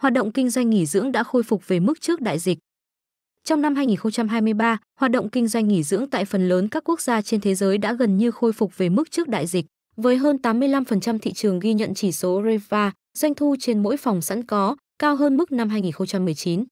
hoạt động kinh doanh nghỉ dưỡng đã khôi phục về mức trước đại dịch. Trong năm 2023, hoạt động kinh doanh nghỉ dưỡng tại phần lớn các quốc gia trên thế giới đã gần như khôi phục về mức trước đại dịch, với hơn 85% thị trường ghi nhận chỉ số REVA, doanh thu trên mỗi phòng sẵn có, cao hơn mức năm 2019.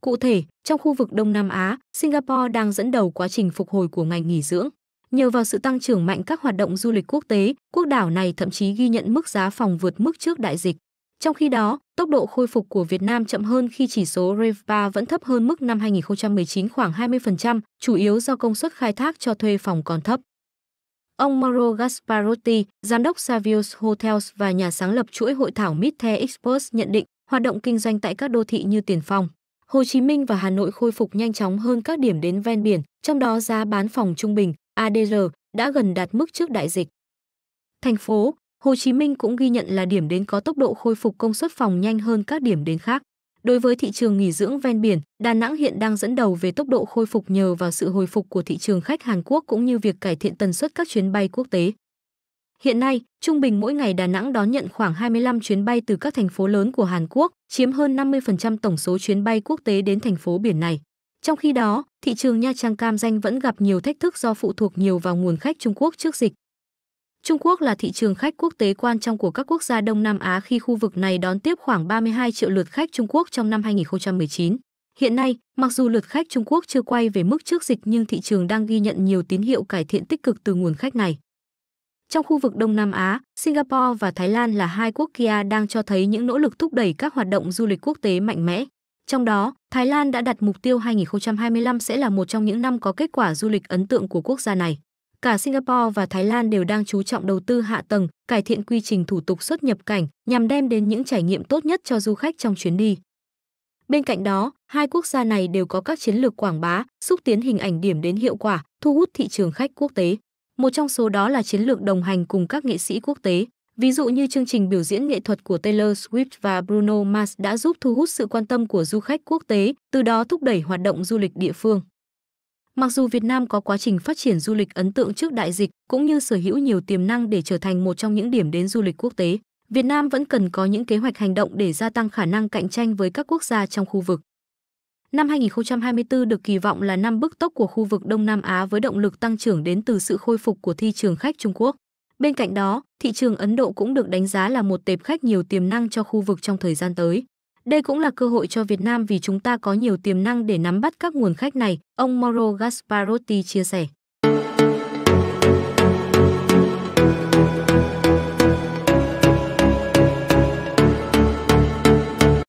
Cụ thể, trong khu vực Đông Nam Á, Singapore đang dẫn đầu quá trình phục hồi của ngành nghỉ dưỡng. Nhờ vào sự tăng trưởng mạnh các hoạt động du lịch quốc tế, quốc đảo này thậm chí ghi nhận mức giá phòng vượt mức trước đại dịch. Trong khi đó, tốc độ khôi phục của Việt Nam chậm hơn khi chỉ số RevPAR vẫn thấp hơn mức năm 2019 khoảng 20%, chủ yếu do công suất khai thác cho thuê phòng còn thấp. Ông Mauro Gasparotti, giám đốc Savios Hotels và nhà sáng lập chuỗi hội thảo Midthe Experts nhận định, hoạt động kinh doanh tại các đô thị như Tiền Phong, Hồ Chí Minh và Hà Nội khôi phục nhanh chóng hơn các điểm đến ven biển, trong đó giá bán phòng trung bình ADR đã gần đạt mức trước đại dịch. Thành phố, Hồ Chí Minh cũng ghi nhận là điểm đến có tốc độ khôi phục công suất phòng nhanh hơn các điểm đến khác. Đối với thị trường nghỉ dưỡng ven biển, Đà Nẵng hiện đang dẫn đầu về tốc độ khôi phục nhờ vào sự hồi phục của thị trường khách Hàn Quốc cũng như việc cải thiện tần suất các chuyến bay quốc tế. Hiện nay, trung bình mỗi ngày Đà Nẵng đón nhận khoảng 25 chuyến bay từ các thành phố lớn của Hàn Quốc, chiếm hơn 50% tổng số chuyến bay quốc tế đến thành phố biển này. Trong khi đó, thị trường Nha Trang Cam Danh vẫn gặp nhiều thách thức do phụ thuộc nhiều vào nguồn khách Trung Quốc trước dịch. Trung Quốc là thị trường khách quốc tế quan trọng của các quốc gia Đông Nam Á khi khu vực này đón tiếp khoảng 32 triệu lượt khách Trung Quốc trong năm 2019. Hiện nay, mặc dù lượt khách Trung Quốc chưa quay về mức trước dịch nhưng thị trường đang ghi nhận nhiều tín hiệu cải thiện tích cực từ nguồn khách này. Trong khu vực Đông Nam Á, Singapore và Thái Lan là hai quốc gia đang cho thấy những nỗ lực thúc đẩy các hoạt động du lịch quốc tế mạnh mẽ. Trong đó, Thái Lan đã đặt mục tiêu 2025 sẽ là một trong những năm có kết quả du lịch ấn tượng của quốc gia này cả Singapore và Thái Lan đều đang chú trọng đầu tư hạ tầng, cải thiện quy trình thủ tục xuất nhập cảnh nhằm đem đến những trải nghiệm tốt nhất cho du khách trong chuyến đi. Bên cạnh đó, hai quốc gia này đều có các chiến lược quảng bá, xúc tiến hình ảnh điểm đến hiệu quả, thu hút thị trường khách quốc tế. Một trong số đó là chiến lược đồng hành cùng các nghệ sĩ quốc tế. Ví dụ như chương trình biểu diễn nghệ thuật của Taylor Swift và Bruno Mars đã giúp thu hút sự quan tâm của du khách quốc tế, từ đó thúc đẩy hoạt động du lịch địa phương. Mặc dù Việt Nam có quá trình phát triển du lịch ấn tượng trước đại dịch cũng như sở hữu nhiều tiềm năng để trở thành một trong những điểm đến du lịch quốc tế, Việt Nam vẫn cần có những kế hoạch hành động để gia tăng khả năng cạnh tranh với các quốc gia trong khu vực. Năm 2024 được kỳ vọng là năm bức tốc của khu vực Đông Nam Á với động lực tăng trưởng đến từ sự khôi phục của thị trường khách Trung Quốc. Bên cạnh đó, thị trường Ấn Độ cũng được đánh giá là một tệp khách nhiều tiềm năng cho khu vực trong thời gian tới. Đây cũng là cơ hội cho Việt Nam vì chúng ta có nhiều tiềm năng để nắm bắt các nguồn khách này, ông Mauro Gasparotti chia sẻ.